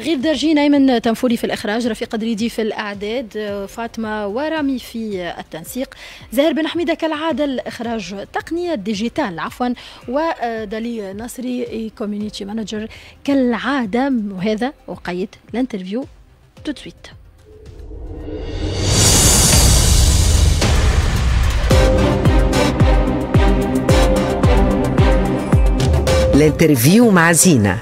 غير درجين أيمن تنفوري في الإخراج رفيق دريدي في الأعداد فاطمة ورامي في التنسيق زاهر بن حميدة كالعادة الإخراج تقنية ديجيتال عفوا ودالي ناصري كوميونيتي مانجر كالعادة وهذا وقيد الانترفيو تو de الانترفيو مع زينه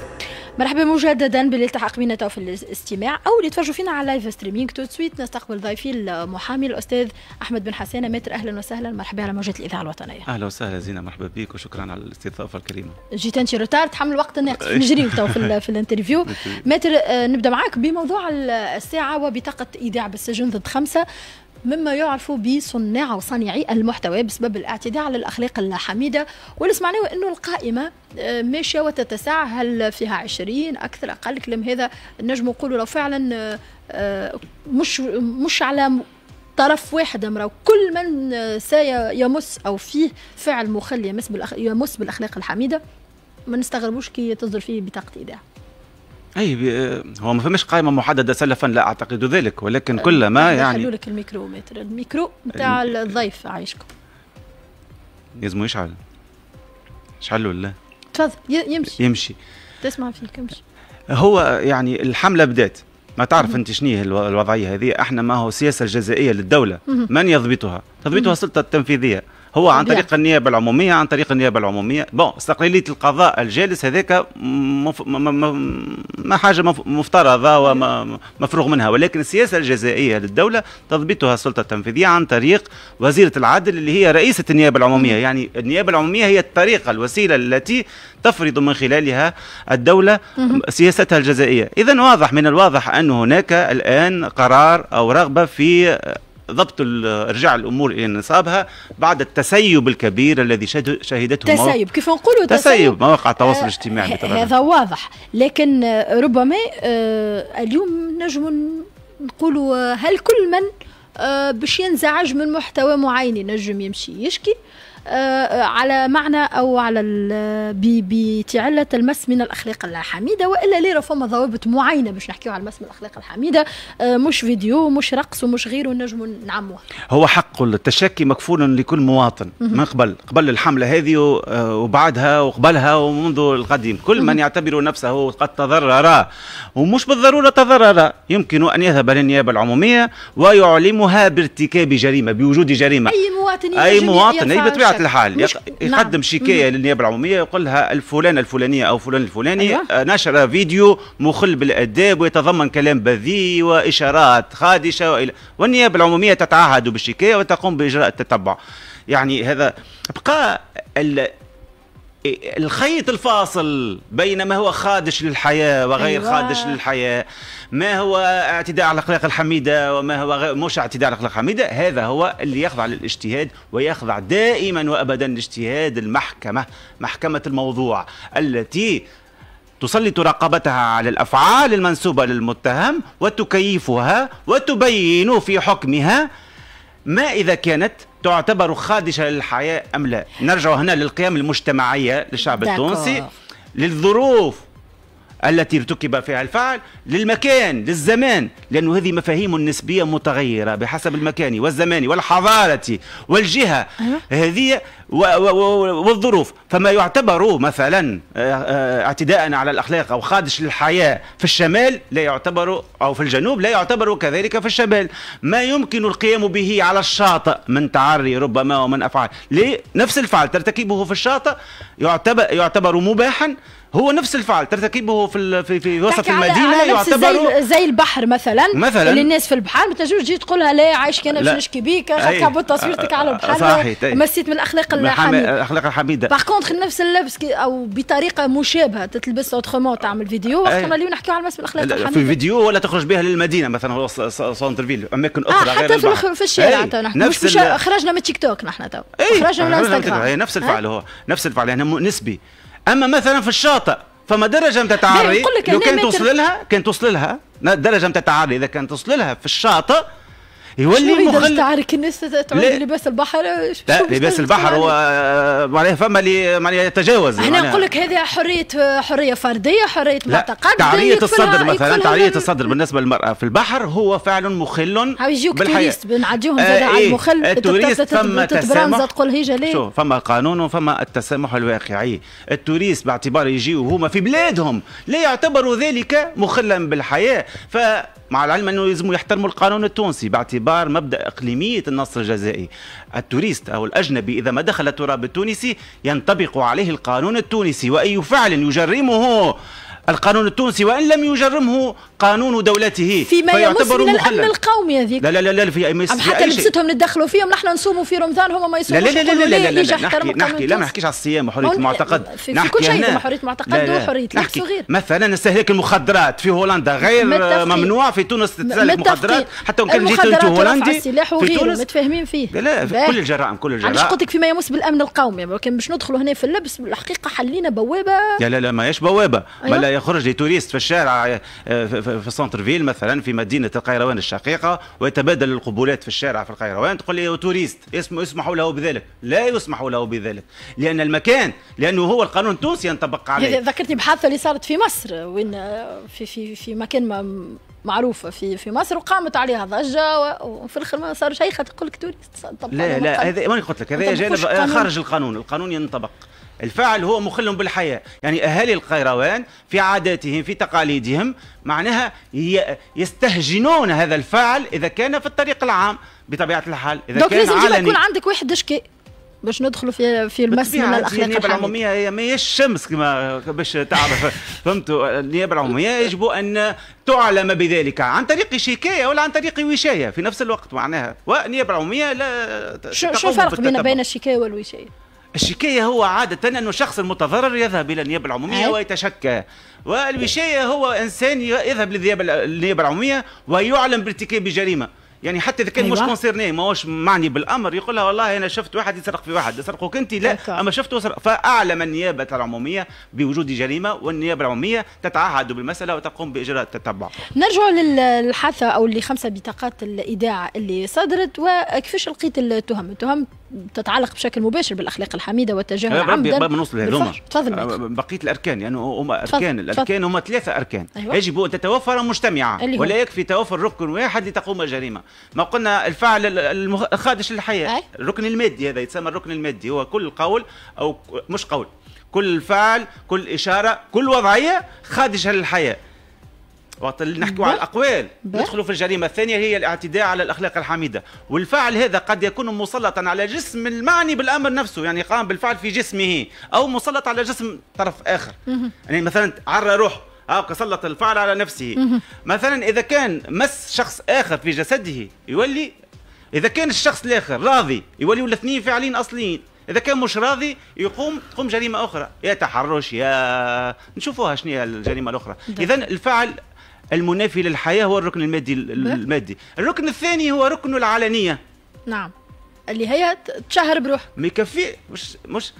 مرحبا مجددا باللي التحق بنا في الاستماع او اللي تفرجوا فينا على لايف ستريمينغ تو سويت نستقبل ضيفي المحامي الاستاذ احمد بن حسانه متر اهلا وسهلا مرحبا على موجات الاذاعه الوطنيه اهلا وسهلا زينه مرحبا بك وشكرا على الاستضافه الكريمه جيت انت روتار تحمل وقت الناقص نجري تو في, في الانترفيو متر آه، نبدا معاك بموضوع الساعه وبطاقه ايداع بالسجن ضد خمسه مما يعرف بصناع وصانعي المحتوى بسبب الاعتداء على الاخلاق الحميده واللي سمعناه انه القائمه آه، ماشيه وتتسع هل فيها 20 اكثر اقل كلام هذا نجم نقولوا لو فعلا آه، مش مش على طرف واحد امراه كل من آه، سيمس او فيه فعل مخل يمس بالاخلاق الحميده ما نستغربوش كي تصدر فيه بطاقه ايداع اي هو ما فماش قائمه محدده سلفا لا اعتقد ذلك ولكن كل ما يعني خلوا لك الميكرو متر الميكرو نتاع الضيف عايشكم يلزمو يشعل شعل ولا تفضل يمشي يمشي تسمع فيك يمشي هو يعني الحمله بدات ما تعرف انت شنو هي الوضعيه هذه احنا ما هو السياسه الجزائيه للدوله من يضبطها تضبطها السلطه التنفيذيه هو عن طريق النيابه العموميه عن طريق النيابه العموميه بون استقلاليه القضاء الجالس هذاك مف... ما م... ما حاجه مف... مفترضه ومفروغ منها ولكن السياسه الجزائيه للدوله تضبطها السلطه التنفيذيه عن طريق وزيره العدل اللي هي رئيسه النيابه العموميه يعني النيابه العموميه هي الطريقه الوسيله التي تفرض من خلالها الدوله سياستها الجزائيه اذا واضح من الواضح ان هناك الان قرار او رغبه في ضبط ارجاع الامور الى نصابها بعد التسيب الكبير الذي شهدته تسيب كيف نقولوا تسيب, مواقع آه، التواصل الاجتماعي هذا واضح لكن آه، ربما آه اليوم نجم نقولوا آه، هل كل من آه باش ينزعج من محتوى معين نجم يمشي يشكي آه، على معنى أو على بتعلة المس من الأخلاق الحميدة وإلا ليرة فما ضوابط معينة باش نحكيو على المس من الأخلاق الحميدة آه، مش فيديو مش رقص ومش غيره نجم نعموه هو حق التشكي مكفول لكل مواطن من قبل قبل الحملة هذه آه، وبعدها وقبلها ومنذ القديم كل من يعتبر نفسه قد تضرر ومش بالضرورة تضرر يمكن أن يذهب للنيابة العمومية ويعلمها بارتكاب جريمة بوجود جريمة أي مواطن أي مواطن أي بطبيعة بطبيعه الحال مش... نعم. يقدم نعم. شكايه للنيابه العموميه يقول لها الفلان الفلانيه او فلان الفلاني أيوة. آه، نشر فيديو مخل بالاداب ويتضمن كلام بذيء واشارات خادشه وإلى والنيابه العموميه تتعهد بالشكايه وتقوم باجراء التتبع يعني هذا بقى ال... الخيط الفاصل بين ما هو خادش للحياة وغير أيوة. خادش للحياة ما هو اعتداء على الأخلاق الحميدة وما هو غير مش اعتداء على الأخلاق الحميدة هذا هو اللي يخضع للاجتهاد ويخضع دائما وأبدا لاجتهاد المحكمة محكمة الموضوع التي تسلط رقبتها على الأفعال المنسوبة للمتهم وتكيفها وتبين في حكمها ما إذا كانت تعتبر خادشة للحياة أم لا نرجع هنا للقيم المجتمعية للشعب التونسي للظروف التي ارتكب فيها الفعل للمكان للزمان لأن هذه مفاهيم نسبية متغيرة بحسب المكان والزمان والحضارة والجهة أيوة. هذه والظروف فما يعتبر مثلا آه، آه، اعتداء على الأخلاق أو خادش للحياة في الشمال لا يعتبر أو في الجنوب لا يعتبر كذلك في الشمال ما يمكن القيام به على الشاطئ من تعري ربما ومن أفعال لنفس الفعل ترتكبه في الشاطئ يعتبر, يعتبر مباحا هو نفس الفعل ترتكبه في في, في وسط المدينه يعتبر زي, زي البحر مثلا مثلا اللي الناس في البحر ما تنجمش تجي تقولها لا عايش كان باش نشكي بيك خاطر تصويرتك على البحر صحيح مسيت من الاخلاق الحميده الاخلاق الحميده باغ كونتخ نفس اللبس او بطريقه مشابهه تتلبس اوترومون تعمل فيديو وقت ما اليوم نحكيو على المس الاخلاق الحميده في فيديو ولا تخرج بها للمدينه مثلا سونتر فيل اماكن اخرى آه غير حتى في, في الشارع نحن مش, مش خرجنا من تيك توك نحن تو خرجنا من انستغرام نفس الفعل هو نفس الفعل يعني نسبي اما مثلا في الشاطئ فما درجه نتاع تعري لو كان توصل لها كان توصل لها درجه نتاع تعري اذا كان توصل لها في الشاطئ يولي مخل شعرك الناس تعود لباس البحر لا لباس البحر هو معناها فما اللي معناها يتجاوز احنا نقول لك هذه حريه حريه فرديه حريه معتقد تعريه الصدر مثلا تعريه الصدر بالنسبه للمراه في البحر هو فعل مخل يجيوك توريست بنعديهم آه، زاد على إيه، المخل آه، التوريست فما تسامح تقول هي ليه شوف فما قانون وفما التسامح الواقعي التوريست باعتبار يجيو هما في بلادهم لا يعتبروا ذلك مخلا بالحياه فمع العلم انه يلزموا يحترموا القانون التونسي باعتبار باعتبار مبدا اقليميه النص الجزائي التوريست او الاجنبي اذا ما دخل التراب التونسي ينطبق عليه القانون التونسي واي فعل يجرمه القانون التونسي وان لم يجرمه قانون دولته فيما يعتبر من الامن القومي هذيك لا لا لا لا في مس حتى لبستهم ندخلوا فيهم نحن نصوموا في رمضان هما ما يصوموش لا لا لا لا لا, لا, لا, نحكي, نحكي لا ما نحكيش على الصيام وحريه المعتقد في, في كل شيء حريه المعتقد وحريه العكس وغير مثلا استهلاك المخدرات في هولندا غير ممنوع في تونس تستهلك مخدرات حتى وان كان جيت انت هولندي في تونس متفاهمين فيه لا لا كل الجرائم كل الجرائم علاش قلت لك فيما يمس بالامن القومي ولكن باش ندخلوا هنا في اللبس الحقيقه حلينا بوابه لا لا لا ماهيش بوابه يخرج لتوريست في الشارع آه، في سنتر فيل مثلا في مدينه القيروان الشقيقه ويتبادل القبولات في الشارع في القيروان تقول لي توريست اسمه يسمح له بذلك لا يسمح له بذلك لان المكان لانه هو القانون التونسي ينطبق عليه ذكرتني بحادثه اللي صارت في مصر وين آه، في في في مكان ما معروفه في في مصر وقامت عليها ضجه وفي الاخر ما صار شيخه تقول لك توريست لا لا هذا ما قلت لك هذا جانب خارج القانون القانون ينطبق الفاعل هو مخل بالحياة يعني أهالي القيروان في عاداتهم في تقاليدهم معناها يستهجنون هذا الفاعل إذا كان في الطريق العام بطبيعة الحال إذا كان لازم يكون عندك واحد شكي باش ندخلوا في في المس من الاخلاق النيابه العموميه هي ماهيش شمس كما باش تعرف فهمتوا النيابه العموميه يجب ان تعلم بذلك عن طريق شكايه ولا عن طريق وشايه في نفس الوقت معناها والنيابه العموميه لا شو الفرق بين بين الشكايه والوشايه؟ الشكاية هو عادة أنه الشخص المتضرر يذهب إلى النيابة العمومية أي. ويتشكى والوشاية هو إنسان يذهب للنيابة العمومية ويعلم بارتكاب جريمة يعني حتى اذا كان أيوة. مش كونسيرني ماهوش معني بالامر يقول لها والله انا شفت واحد يسرق في واحد يسرقك انت لا اما شفته سرق فاعلم النيابه العموميه بوجود جريمه والنيابه العموميه تتعهد بالمساله وتقوم باجراء التتبع. نرجع للحثه او اللي خمسه بطاقات الايداع اللي صدرت وكيفاش لقيت التهم؟ التهم تتعلق بشكل مباشر بالاخلاق الحميده والتجاهل عمدا قبل ما نوصل لهذوما تفضل أه، بقيه الاركان يعني هما اركان الاركان هما ثلاثه اركان أيوة. يجب ان تتوفر مجتمعه ولا يكفي توفر ركن واحد لتقوم جريمه ما قلنا الفعل الخادش للحياه الركن المادي هذا يتسمى الركن المادي هو كل قول او مش قول كل فعل كل اشاره كل وضعيه خادشه للحياه وقت اللي نحكيو على الاقوال ندخلوا في الجريمه الثانيه هي الاعتداء على الاخلاق الحميده والفعل هذا قد يكون مسلطا على جسم المعني بالامر نفسه يعني قام بالفعل في جسمه او مسلط على جسم طرف اخر يعني مثلا عرى روحه أو سلط الفعل على نفسه مثلا اذا كان مس شخص اخر في جسده يولي اذا كان الشخص الاخر راضي يوليوا الاثنين فاعلين اصليين اذا كان مش راضي يقوم تقوم جريمه اخرى يا تحرش يا نشوفوها شنو هي الجريمه الاخرى اذا الفعل المنافي للحياه هو الركن المادي المادي الركن الثاني هو ركن العلنيه نعم اللي هي تشهر بروح ما يكفي مش مش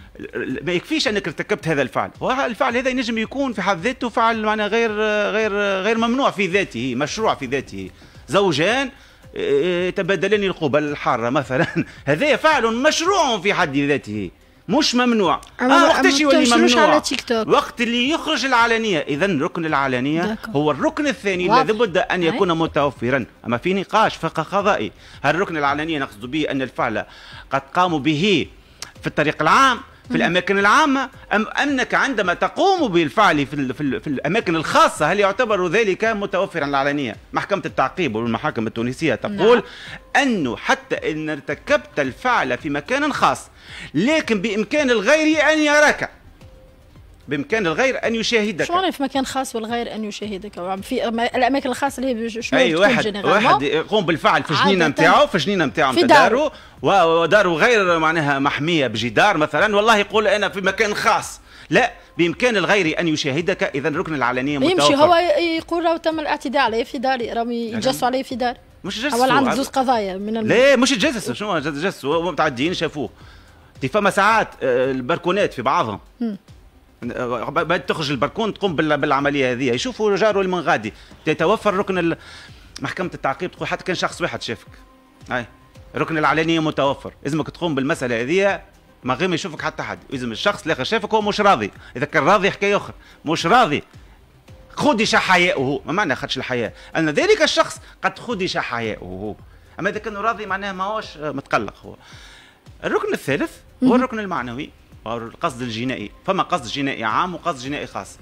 ما يكفيش انك ارتكبت هذا الفعل الفعل هذا ينجم يكون في حد ذاته فعل معناه غير غير غير ممنوع في ذاته مشروع في ذاته زوجان آه، آه، يتبادلان القبل الحاره مثلا هذا فعل مشروع في حد ذاته مش ممنوع أما آه وقتاش يولي ممنوع على تيك توك. وقت اللي يخرج العلنيه اذا ركن العلنيه داكو. هو الركن الثاني الذي بد ان يكون هاي. متوفرا اما في نقاش فقه قضائي هل الركن العلنيه نقصد به ان الفعل قد قاموا به في الطريق العام في الاماكن العامه ام انك عندما تقوم بالفعل في, في, في الاماكن الخاصه هل يعتبر ذلك متوفرا العلنيه محكمه التعقيب والمحاكم التونسيه تقول نعم. انه حتى ان ارتكبت الفعل في مكان خاص لكن بامكان الغير ان يراك بامكان الغير ان يشاهدك شغل في مكان خاص والغير ان يشاهدك في الاماكن الخاصه اللي هي شنو اي واحد واحد يقوم بالفعل في جنينه نتاعو في جنينه نتاعو في دارو ودارو غير معناها محميه بجدار مثلا والله يقول انا في مكان خاص لا بامكان الغير ان يشاهدك اذا ركن العلنيه متوفر يمشي هو يقول راه تم الاعتداء علي في داري راهم يعني يجسوا علي في داري مش جسوا هو عنده زوز قضايا من الم... لا مش جسس شنو جسس متعدين شافوه فما ساعات آه، البركونات في بعضهم بعد تخرج البركون تقوم بالعمليه هذه يشوفوا جاره من غادي تتوفر ركن محكمه التعقيب تقول حتى كان شخص واحد شافك هاي ركن العلانيه متوفر لازمك تقوم بالمساله هذه ما غير ما يشوفك حتى حد لازم الشخص الاخر شافك هو مش راضي اذا كان راضي حكايه اخرى مش راضي خدش حياؤه ما معنى خدش الحياء ان ذلك الشخص قد خدش حياؤه اما اذا كان راضي معناه ماهوش متقلق هو الركن الثالث هو الركن المعنوي القصد الجنائي فما قصد جنائي عام وقصد جنائي خاص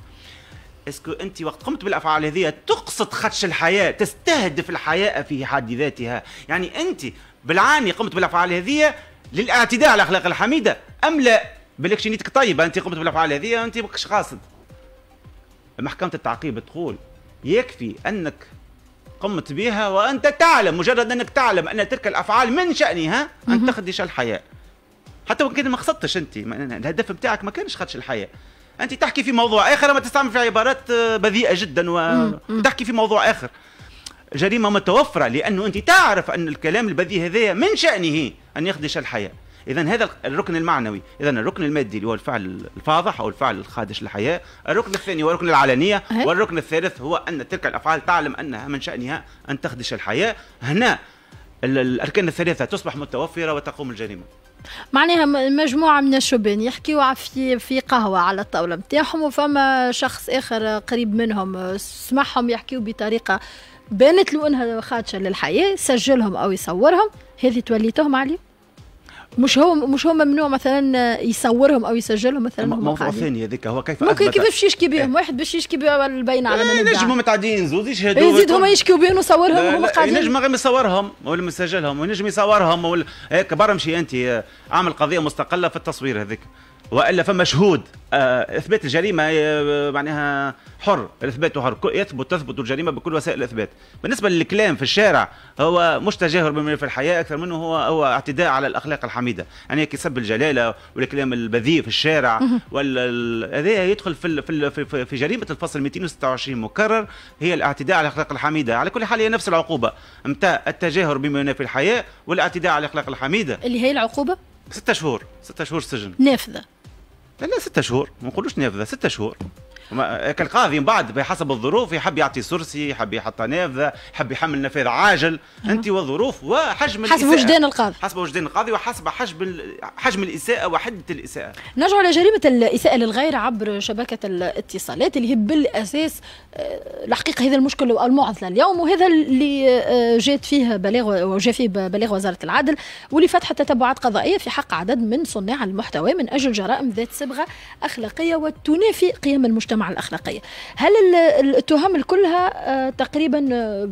اسكو انت وقت قمت بالافعال هذه تقصد خدش الحياه تستهدف الحياه في حد ذاتها يعني انت بالعاني قمت بالافعال هذه للاعتداء على الاخلاق الحميده ام لا بالك نيتك طيبه انت قمت بالافعال هذه انت ماكش قاصد محكمه التعقيب تقول يكفي انك قمت بها وانت تعلم مجرد انك تعلم ان تلك الافعال من شانها ان تخدش الحياه حتى وان كان ما قصدتش انت الهدف بتاعك ما كانش خدش الحياه انت تحكي في موضوع اخر اما تستعمل في عبارات آه، بذيئه جدا وتحكي في موضوع اخر جريمه متوفره لانه انت تعرف ان الكلام البذيء هذا من شانه ان يخدش الحياه اذا هذا الركن المعنوي اذا الركن المادي اللي هو الفعل الفاضح او الفعل الخادش للحياه الركن الثاني هو الركن العلنيه والركن الثالث هو ان تلك الافعال تعلم انها من شانها ان تخدش الحياه هنا الأركان الثلاثة تصبح متوفرة وتقوم الجريمة معناها مجموعة من الشبان يحكيوا في في قهوة على الطاولة نتاعهم وفما شخص آخر قريب منهم سمعهم يحكيوا بطريقة بانت له انها خادشه للحياه سجلهم او يصورهم هذه توليتهم عليه مش هو مش هو ممنوع مثلا يصورهم او يسجلهم مثلا موضوع ثاني هذاك هو كيف ممكن كيف باش يشكي بهم إيه. واحد باش يشكي بهم على من نجموا متعدين زوز يشهدوا يزيد هما يشكيوا بهم ويصورهم وهما قاعدين ينجم غير يصورهم ولا مسجلهم وينجم يصورهم ولا هيك برمشي انت آه، عامل قضيه مستقله في التصوير هذيك والا فما شهود آه، اثبات الجريمه آه، معناها حر الاثبات حر يثبت تثبت الجريمه بكل وسائل الاثبات بالنسبه للكلام في الشارع هو مش تجاهر بما في الحياه اكثر منه هو هو اعتداء على الاخلاق الحميده يعني كسب الجلاله والكلام البذيء في الشارع هذا يدخل في في في, جريمه الفصل 226 مكرر هي الاعتداء على الاخلاق الحميده على كل حال هي نفس العقوبه امتى التجاهر بما في الحياه والاعتداء على الاخلاق الحميده اللي هي العقوبه ستة شهور ستة شهور سجن نافذه لا لا ستة شهور ما نقولوش نافذه ستة شهور كالقاضي من بعد بحسب الظروف يحب يعطي سرسي يحب يحط نافذه يحب يحمل نفاذ عاجل انت والظروف وحجم حسب وجدان القاضي حسب وجدان القاضي وحسب حجم حجم الاساءه وحده الاساءه نرجع لجريمه الاساءه للغير عبر شبكه الاتصالات اللي هي بالاساس آه، الحقيقه هذا المشكل المعضله اليوم وهذا اللي آه، جات فيه بلاغ وجا فيه بلاغ وزاره العدل واللي فتحت تتبعات قضائيه في حق عدد من صناع المحتوى من اجل جرائم ذات صبغه اخلاقيه وتنافي قيم المجتمع الجماعه الاخلاقيه هل التهم كلها آه، تقريبا آه،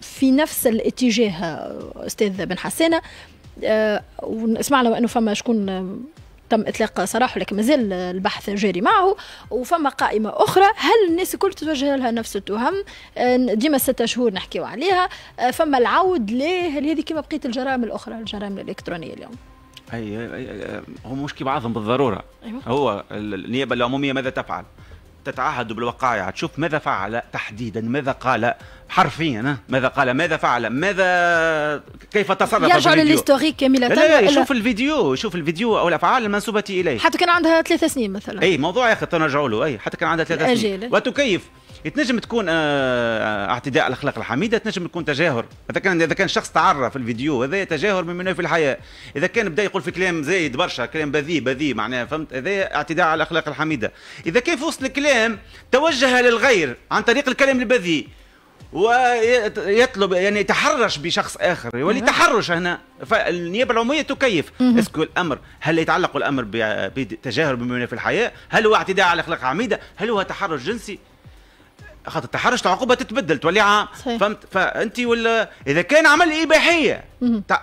في نفس الاتجاه آه، استاذ بن حسانه ونسمع له انه فما شكون تم اطلاق سراحه لكن مازال البحث جاري معه وفما قائمه اخرى هل الناس الكل تتوجه لها نفس التهم ديما ستة شهور نحكيو عليها فما العود ليه هل هذه كما بقيت الجرائم الاخرى الجرائم الالكترونيه اليوم أي, هو هم مش كي بعضهم بالضروره أيوة. هو النيابه العموميه ماذا تفعل تتعهد بالوقائع تشوف ماذا فعل تحديدا ماذا قال حرفيا ماذا قال ماذا فعل ماذا كيف تصرف يرجع للهيستوريك كاملة لا, لا يشوف الفيديو يشوف الفيديو او الافعال المنسوبه اليه حتى كان عندها ثلاث سنين مثلا اي موضوع يا اخي له اي حتى كان عندها ثلاث سنين وتكيف تنجم تكون آه، آه، اعتداء على الاخلاق الحميده تنجم تكون تجاهر اذا كان اذا كان شخص تعرى في الفيديو هذا تجاهر من منه في الحياه اذا كان بدا يقول في كلام زايد برشا كلام بذيء بذيء معناها فهمت هذا اعتداء على الاخلاق الحميده اذا كان في وسط الكلام توجه للغير عن طريق الكلام البذيء ويطلب يعني يتحرش بشخص اخر يولي نعم. تحرش هنا فالنيابه العموميه تكيف اسكو الامر هل يتعلق الامر بتجاهر بما في الحياه؟ هل هو اعتداء على اخلاق عميده؟ هل هو تحرش جنسي؟ خاطر التحرش العقوبه تتبدل تولي عام فهمت فانت ولا اذا كان عمل اباحيه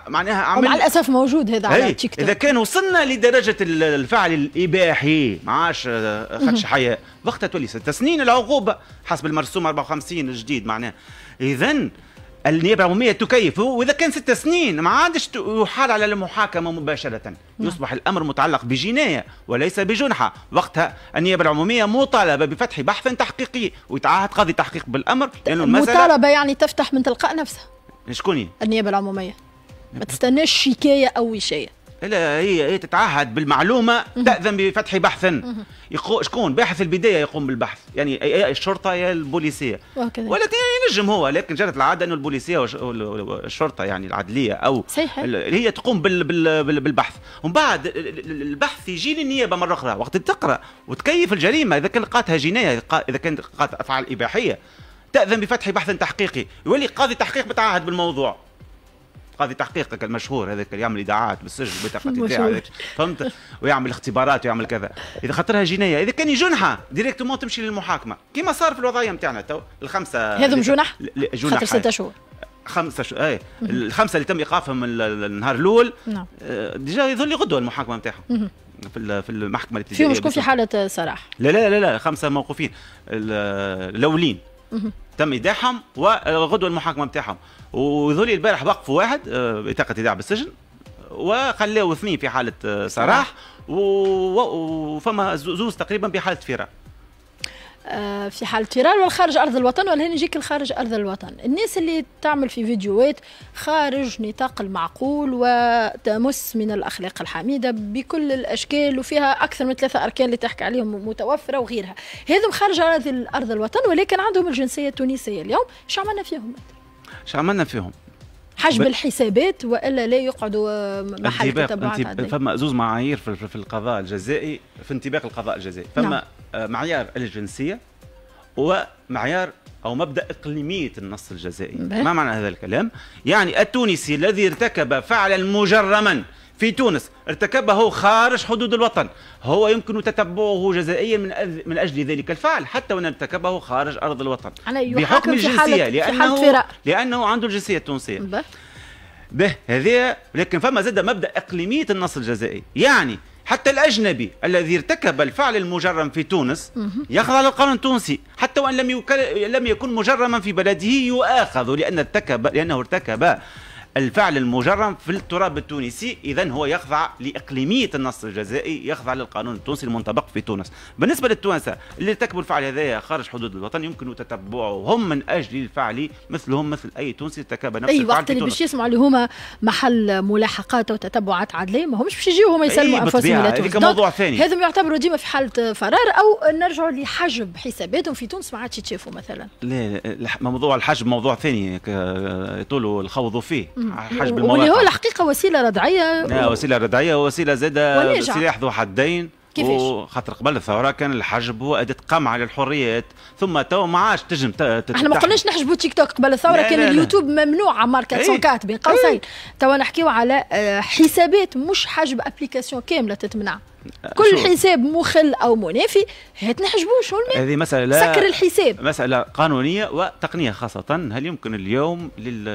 معناها عمل ومع الاسف موجود هذا على إيه. تيك توك اذا كان وصلنا لدرجه الفعل الاباحي ما عادش آه، خدش حياه وقتها تولي ست سنين العقوبه حسب المرسوم 54 الجديد معناها اذا النيابه العموميه تكيف واذا كان ست سنين ما عادش يحال على المحاكمه مباشره نعم. يصبح الامر متعلق بجنايه وليس بجنحه وقتها النيابه العموميه مطالبه بفتح بحث تحقيقي ويتعهد قاضي تحقيق بالامر لانه المساله مطالبه يعني تفتح من تلقاء نفسها شكون النيابه العموميه ما تستناش شكايه او وشايه لا هي تتعهد بالمعلومه تاذن بفتح بحث شكون باحث البدايه يقوم بالبحث يعني أي الشرطه يا البوليسيه ولا ينجم هو لكن جرت العاده انه البوليسيه والشرطه يعني العدليه او صحيح. هي تقوم بالبحث ومن بعد البحث يجي للنيابه مره اخرى وقت تقرا وتكيف الجريمه اذا كان لقاتها جنايه اذا كان لقات افعال اباحيه تاذن بفتح بحث تحقيقي يولي قاضي تحقيق بتعهد بالموضوع قاضي تحقيقك المشهور هذاك اللي يعمل اذاعات بالسجن بطاقه هذاك فهمت ويعمل اختبارات ويعمل كذا اذا خاطرها جنايه اذا كان جنحه ديريكتومون تمشي للمحاكمه كما صار في الوضعيه نتاعنا تو الخمسه هذم جنح جنح خاطر ستة شهور خمسه شو... اي الخمسه اللي تم ايقافهم النهار الاول نعم آه، ديجا يظل غدوه المحاكمه نتاعهم في في المحكمه الابتدائيه فيهم شكون في حاله صراح لا لا لا لا خمسه موقوفين الاولين تم ايداعهم وغدوه المحاكمه بتاعهم وذولي البارح وقفوا واحد آه، بطاقه ايداع بالسجن وخلاو اثنين في حاله آه، سراح وفما زوز تقريبا بحاله فراق آه، في حال تيران والخارج ارض الوطن ولا نجيك لخارج ارض الوطن الناس اللي تعمل في فيديوهات خارج نطاق المعقول وتمس من الاخلاق الحميده بكل الاشكال وفيها اكثر من ثلاثه اركان اللي تحكي عليهم متوفره وغيرها هذم خارج ارض ارض الوطن ولكن عندهم الجنسيه التونسيه اليوم شو عملنا فيهم شو عملنا فيهم حجم ب... الحسابات والا لا يقعدوا محل انتباق انتب... فما زوز معايير في القضاء الجزائي في انتباق القضاء الجزائي فما نعم. آه، معيار الجنسيه ومعيار او مبدا اقليميه النص الجزائي ما معنى هذا الكلام يعني التونسي الذي ارتكب فعلا مجرما في تونس ارتكبه خارج حدود الوطن هو يمكن تتبعه جزائيا من من اجل ذلك الفعل حتى وان ارتكبه خارج ارض الوطن بحكم الجنسيه لانه لانه عنده الجنسيه التونسيه به هذه لكن فما زاد مبدا اقليميه النص الجزائي يعني حتى الأجنبي الذي ارتكب الفعل المجرم في تونس يخضع للقانون التونسي حتى وإن لم, لم يكن مجرما في بلده يؤاخذ لأن ارتكب لأنه ارتكب الفعل المجرم في التراب التونسي اذا هو يخضع لاقليميه النص الجزائي يخضع للقانون التونسي المنطبق في تونس بالنسبه للتوانسه اللي ارتكبوا الفعل هذايا خارج حدود الوطن يمكن تتبعهم من اجل الفعل مثلهم مثل اي تونسي ارتكب نفس أي الفعل وقت اللي باش يسمعوا اللي هما محل ملاحقات وتتبعات عدليه ما همش باش يجيو هما يسلموا إيه، انفسهم هذا موضوع ثاني هذا يعتبروا ديما في حاله فرار او نرجعوا لحجب حساباتهم في تونس ما عادش يتشافوا مثلا لا, موضوع الحجب موضوع ثاني يطولوا الخوض فيه حجم المواقع واللي هو الحقيقه وسيله ردعيه و... وسيله ردعيه ووسيله زاده سلاح ذو حدين كيفاش؟ قبل الثوره كان الحجب هو اداه قمع للحريات ثم تو ما عادش تنجم احنا ما قلناش نحجبوا تيك توك قبل الثوره كان اليوتيوب ممنوع عمار سونكات بين قوسين تو نحكيو على آه، حسابات مش حجب ابليكاسيون كامله تتمنع كل شو. حساب مخل او منافي هات نحجبوه شو هذه مسألة سكر الحساب مسألة قانونية وتقنية خاصة هل يمكن اليوم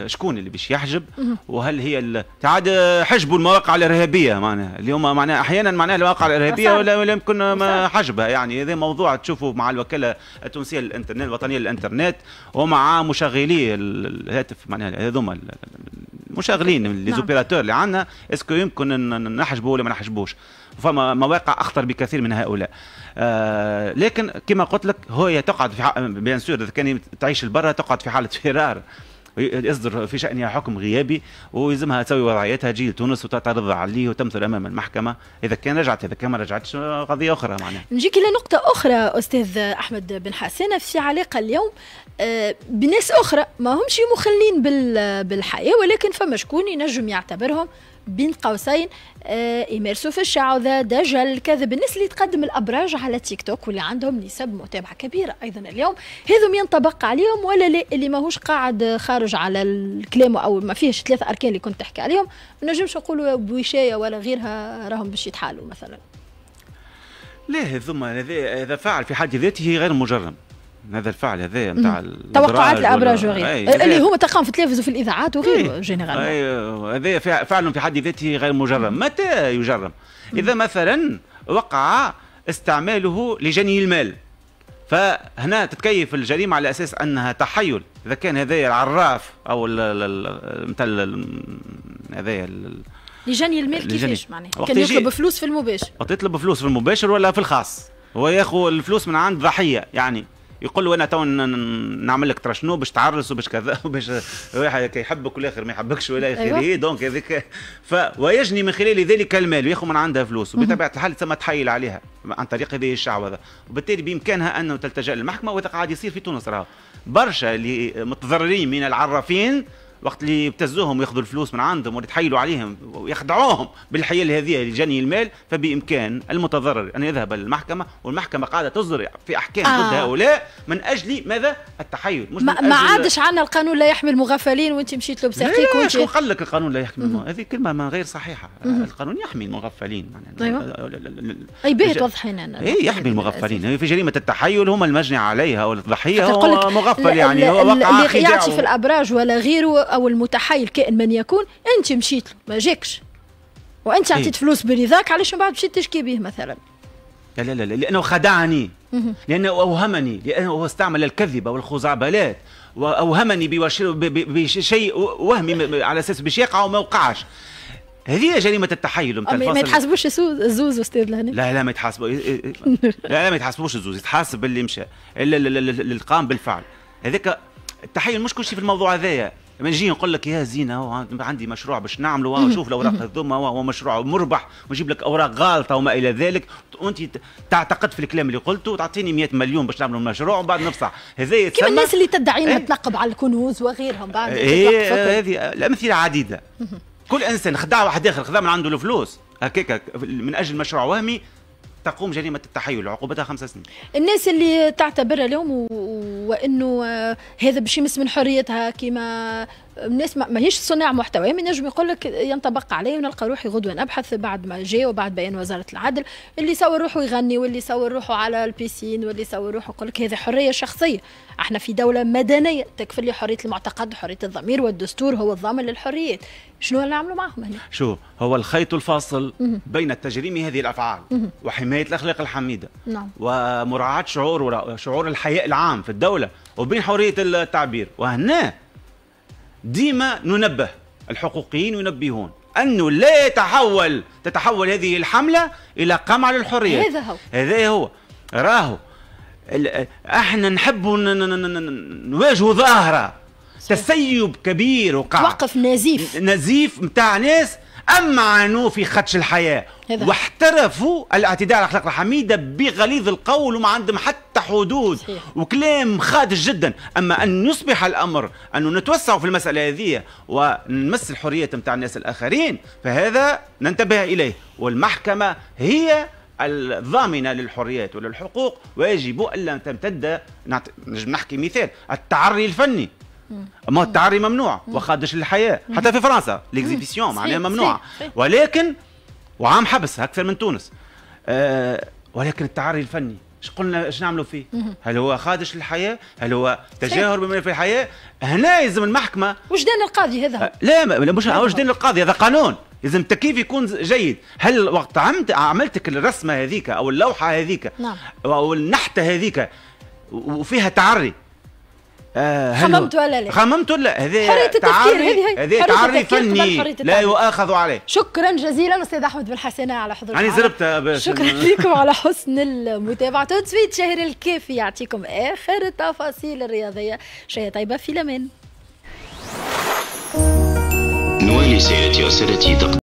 شكون اللي باش يحجب وهل هي تعاد حجبوا المواقع الارهابية معناها اليوم معناها احيانا معناها المواقع الارهابية ولا, ولا يمكن ما حجبها يعني هذا موضوع تشوفه مع الوكالة التونسية للانترنت الوطنية للانترنت ومع مشغلي الهاتف معناها هذوما المشغلين نعم. لي زوبيراتور اللي عندنا اسكو يمكن نحجبوا ولا ما نحجبوش وفما مواقع اخطر بكثير من هؤلاء آه لكن كما قلت لك هي تقعد في بيان سور اذا كان تعيش البرة تقعد في حاله فرار يصدر في شأنها حكم غيابي ويلزمها تسوي وضعيتها تجي تونس وتعترض عليه وتمثل امام المحكمه اذا كان رجعت اذا كان ما رجعتش قضيه اخرى معناها نجيك الى نقطه اخرى استاذ احمد بن حسان في علاقه اليوم آه، بناس اخرى ما همش مخلين بالحياه ولكن فما شكون ينجم يعتبرهم بين قوسين آه، يمارسوا في الشعوذه دجل كذب الناس اللي تقدم الابراج على تيك توك واللي عندهم نسب متابعه كبيره ايضا اليوم هذم ينطبق عليهم ولا لا اللي ماهوش قاعد خارج على الكلام او ما فيهش ثلاثه اركان اللي كنت تحكي عليهم ما نجمش نقولوا بوشايه ولا غيرها راهم باش يتحالوا مثلا لا هذوما هذا فاعل في حد ذاته غير مجرم هذا الفعل هذا نتاع توقعات الابراجوري اللي هو تقام في التلفزيون وفي الاذاعات وغيره ايوه هذا فعل في حد ذاته غير مجرم متى يجرم اذا مثلا وقع استعماله لجني المال فهنا تتكيف الجريمة على أساس أنها تحيل إذا كان هذا العراف أو مثل هذا لجني المال كيفاش معناها كان يطلب فلوس في المباشر وقت يطلب فلوس في المباشر ولا في الخاص هو ياخذ الفلوس من عند ضحية يعني يقول له انا تو نعمل لك شنو باش تعرس وباش كذا وباش واحد يحبك والاخر ما يحبكش ولا اخره أيوة. إيه، دونك هذيك ويجني من خلال ذلك المال وياخذ من عندها فلوس وبطبيعه الحال ثم تحايل عليها عن طريق هذه الشعوذه وبالتالي بامكانها انه تلتجا للمحكمه وهذا قاعد يصير في تونس راه برشا اللي متضررين من العرافين وقت اللي يبتزوهم وياخذوا الفلوس من عندهم ويتحايلوا عليهم ويخدعوهم بالحيل هذه لجني المال فبامكان المتضرر ان يذهب للمحكمه والمحكمه قاعده تصدر في احكام آه. ضد هؤلاء من اجل ماذا التحيل مش ما, ما عادش عندنا القانون لا يحمي المغفلين وانت مشيت له بساقيك وانت شو قال لك القانون لا يحمي المغفلين هذه كلمه ما غير صحيحه مم. القانون يحمي المغفلين معناها يعني طيب اي باهي توضحينا اي يحمي المغفلين في جريمه التحيل هم المجني عليها والضحيه هو مغفل يعني هو وقع اللي يعطي في الابراج ولا غيره أو المتحايل كائن من يكون أنت مشيت له ما جاكش وأنت إيه. عطيت فلوس برضاك علاش من بعد مشيت تشكي به مثلا لا لا لا لأنه خدعني لأنه أوهمني لأنه هو استعمل الكذب والخزعبلات وأوهمني بشيء وهمي على أساس باش يقع وما وقعش هذه جريمة التحايل نتاع الفصل ما يتحاسبوش الزوز استاذ لهنا إيه، إيه، لا لا ما يتحاسبوش لا لا ما يتحاسبوش الزوز يتحاسب اللي مشى اللي قام بالفعل هذاك التحايل مش كل شيء في الموضوع هذايا لما نجي نقول لك يا زينه عندي مشروع باش نعمله وشوف الاوراق هذوما وهو مشروع مربح ونجيب لك اوراق غالطه وما الى ذلك وانت تعتقد في الكلام اللي قلته وتعطيني 100 مليون باش نعملوا المشروع ومن بعد نفصح هذا يتسمى كما الناس اللي تدعي انها تلقب على الكنوز وغيرهم بعد ايه هذه الامثله عديده كل انسان خدع واحد اخر خدع من عنده الفلوس هكاك من اجل مشروع وهمي تقوم جريمه التحيل عقوبتها خمس سنين الناس اللي تعتبرها اليوم وانه آه، هذا باش يمس من حريتها كما الناس ماهيش صناع محتوى من نجم يقول لك ينطبق عليه ونلقى روحي غدوه نبحث بعد ما جاء وبعد بيان وزاره العدل اللي يصور روحه يغني واللي يصور روحه على البيسين واللي يصور روحه يقول لك هذه حريه شخصيه احنا في دوله مدنيه تكفي لي حريه المعتقد حريه الضمير والدستور هو الضامن للحريات شنو اللي نعملوا معهم هنا شو هو الخيط الفاصل بين تجريم هذه الافعال وحمايه الاخلاق الحميده نعم. ومراعاه شعور شعور الحياء العام في الدوله وبين حريه التعبير وهنا ديما ننبه الحقوقيين ينبهون انه لا يتحول تتحول هذه الحمله الى قمع للحريه هذا هو هذا هو راهو احنا نحبوا نواجهوا ظاهره تسيب كبير وقع توقف نزيف نزيف نتاع ناس أما عانوا في خدش الحياة هذا. واحترفوا الاعتداء على الأخلاق الحميدة بغليظ القول وما عندهم حتى حدود صحيح. وكلام خادش جدا أما أن يصبح الأمر أنه نتوسع في المسألة هذه ونمس الحرية متاع الناس الآخرين فهذا ننتبه إليه والمحكمة هي الضامنه للحريات وللحقوق ويجب الا تمتد نجم نحكي مثال التعري الفني ما التعري ممنوع وخادش للحياه حتى في فرنسا ليكزيبيسيون معناها ممنوع ولكن وعام حبس اكثر من تونس آه، ولكن التعري الفني اش قلنا ايش نعملوا فيه؟ هل هو خادش للحياه؟ هل هو تجاهر بما في الحياه؟ هنا يلزم المحكمه وجدان القاضي هذا آه، لا مش وجدان القاضي هذا قانون لازم التكييف يكون جيد هل وقت عملت عملتك الرسمه هذيك او اللوحه هذيك نعم. او النحته هذيك وفيها تعري آه خممت ولا لا خممت ولا هذا حريه التفكير هذه تعري فني لا يؤاخذ عليه شكرا جزيلا استاذ احمد بن حسين على حضورك يعني زربتها باش شكرا لكم على حسن المتابعه تسويت شهر الكافي يعطيكم اخر التفاصيل الرياضيه شهية طيبه في لمن نوالي سيرتي وسادتي